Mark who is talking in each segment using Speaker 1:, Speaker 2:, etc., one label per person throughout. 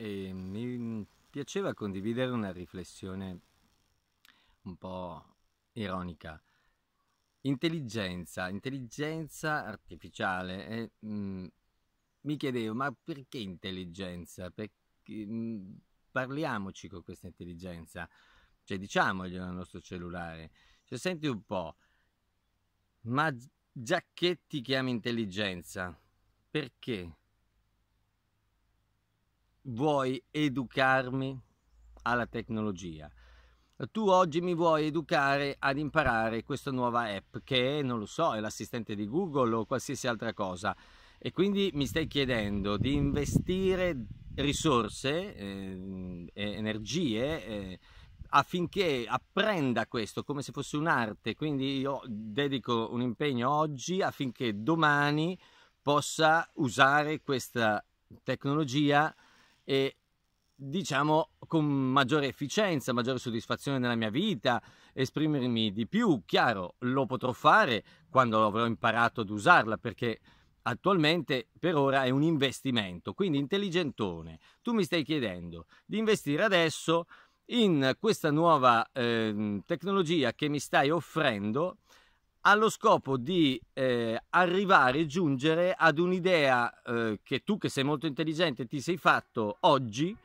Speaker 1: e mi piaceva condividere una riflessione un po' ironica. Intelligenza, intelligenza artificiale. Eh, mh, mm, mi chiedevo, ma perché intelligenza? Perché, mh, mm, parliamoci con questa intelligenza, cioè diciamoglielo al nostro cellulare. Cioè, senti un po', ma Giacchetti chiami intelligenza, perché? vuoi educarmi alla tecnologia. Tu oggi mi vuoi educare ad imparare questa nuova app che non lo so, è l'assistente di Google o qualsiasi altra cosa e quindi mi stai chiedendo di investire risorse, eh, energie eh, affinché apprenda questo come se fosse un'arte, quindi io dedico un impegno oggi affinché domani possa usare questa tecnologia e diciamo con maggiore efficienza, maggiore soddisfazione nella mia vita, esprimermi di più. Chiaro, lo potrò fare quando avrò imparato ad usarla perché attualmente per ora è un investimento, quindi intelligentone. Tu mi stai chiedendo di investire adesso in questa nuova eh, tecnologia che mi stai offrendo allo scopo di eh, arrivare e giungere ad un'idea eh, che tu che sei molto intelligente ti sei fatto oggi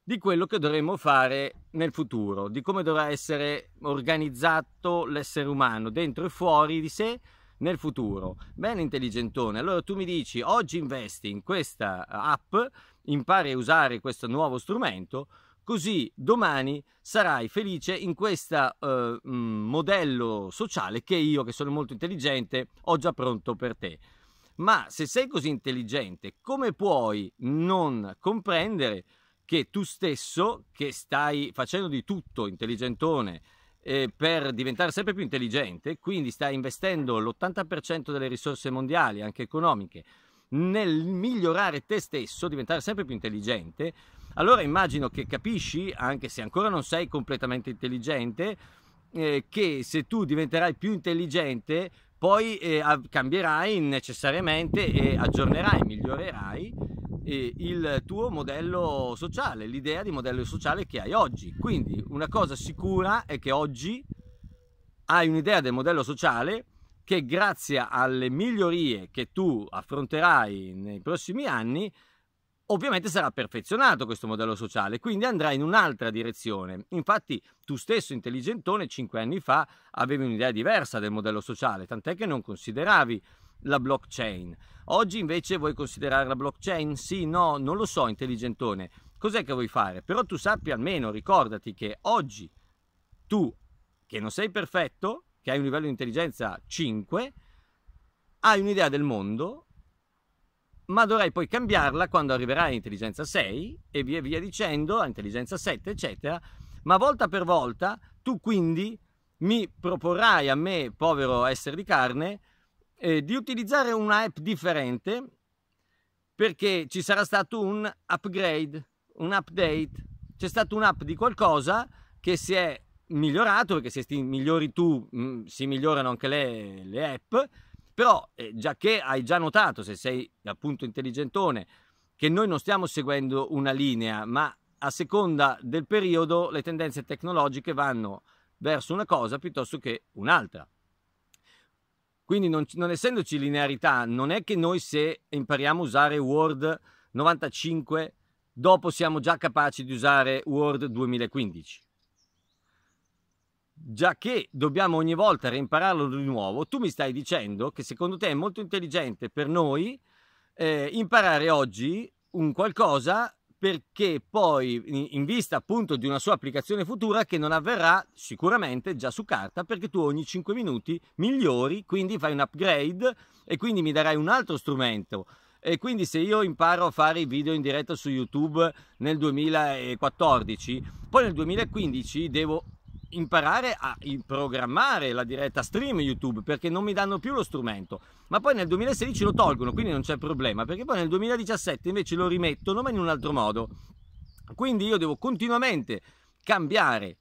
Speaker 1: di quello che dovremmo fare nel futuro, di come dovrà essere organizzato l'essere umano dentro e fuori di sé nel futuro. Bene intelligentone, allora tu mi dici oggi investi in questa app, impari a usare questo nuovo strumento, Così domani sarai felice in questo eh, mm, modello sociale che io, che sono molto intelligente, ho già pronto per te. Ma se sei così intelligente, come puoi non comprendere che tu stesso, che stai facendo di tutto intelligentone eh, per diventare sempre più intelligente, quindi stai investendo l'80% delle risorse mondiali, anche economiche, nel migliorare te stesso, diventare sempre più intelligente, allora immagino che capisci, anche se ancora non sei completamente intelligente, eh, che se tu diventerai più intelligente, poi eh, cambierai necessariamente e aggiornerai, migliorerai eh, il tuo modello sociale, l'idea di modello sociale che hai oggi. Quindi una cosa sicura è che oggi hai un'idea del modello sociale che grazie alle migliorie che tu affronterai nei prossimi anni, ovviamente sarà perfezionato questo modello sociale, quindi andrà in un'altra direzione. Infatti tu stesso, intelligentone, cinque anni fa avevi un'idea diversa del modello sociale, tant'è che non consideravi la blockchain. Oggi invece vuoi considerare la blockchain? Sì, no, non lo so, intelligentone. Cos'è che vuoi fare? Però tu sappi almeno, ricordati che oggi tu, che non sei perfetto, che hai un livello di intelligenza 5, hai un'idea del mondo, ma dovrai poi cambiarla quando arriverai all'intelligenza 6 e via via dicendo, all'intelligenza 7, eccetera, ma volta per volta tu quindi mi proporrai a me, povero essere di carne, eh, di utilizzare una app differente perché ci sarà stato un upgrade, un update, c'è stato un'app di qualcosa che si è migliorato perché se migliori tu mm, si migliorano anche le, le app, però eh, già che hai già notato, se sei appunto intelligentone, che noi non stiamo seguendo una linea, ma a seconda del periodo le tendenze tecnologiche vanno verso una cosa piuttosto che un'altra. Quindi non, non essendoci linearità, non è che noi se impariamo a usare Word 95, dopo siamo già capaci di usare Word 2015 già che dobbiamo ogni volta reimpararlo di nuovo, tu mi stai dicendo che secondo te è molto intelligente per noi eh, imparare oggi un qualcosa perché poi in vista appunto di una sua applicazione futura che non avverrà sicuramente già su carta perché tu ogni 5 minuti migliori, quindi fai un upgrade e quindi mi darai un altro strumento. E quindi se io imparo a fare i video in diretta su YouTube nel 2014, poi nel 2015 devo imparare a programmare la diretta stream YouTube perché non mi danno più lo strumento. Ma poi nel 2016 lo tolgono, quindi non c'è problema, perché poi nel 2017 invece lo rimettono ma in un altro modo. Quindi io devo continuamente cambiare,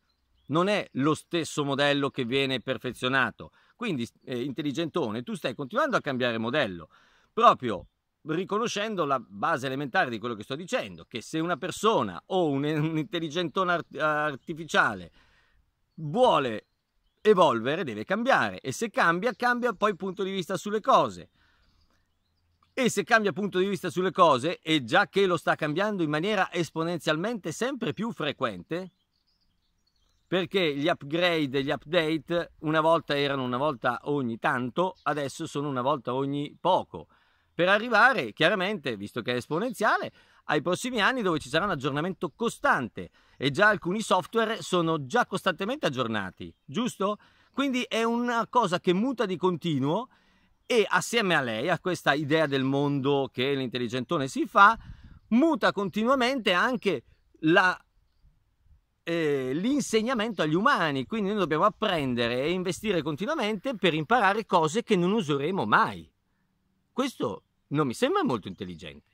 Speaker 1: non è lo stesso modello che viene perfezionato. Quindi, eh, intelligentone, tu stai continuando a cambiare modello, proprio riconoscendo la base elementare di quello che sto dicendo, che se una persona o un, un intelligentone art- artificiale vuole evolvere deve cambiare e se cambia cambia poi punto di vista sulle cose e se cambia punto di vista sulle cose e già che lo sta cambiando in maniera esponenzialmente sempre più frequente perché gli upgrade gli update una volta erano una volta ogni tanto adesso sono una volta ogni poco per arrivare chiaramente visto che è esponenziale ai prossimi anni dove ci sarà un aggiornamento costante e già alcuni software sono già costantemente aggiornati, giusto? Quindi è una cosa che muta di continuo e assieme a lei, a questa idea del mondo che l'intelligentone si fa, muta continuamente anche la eh, l'insegnamento agli umani, quindi noi dobbiamo apprendere e investire continuamente per imparare cose che non useremo mai. Questo non mi sembra molto intelligente.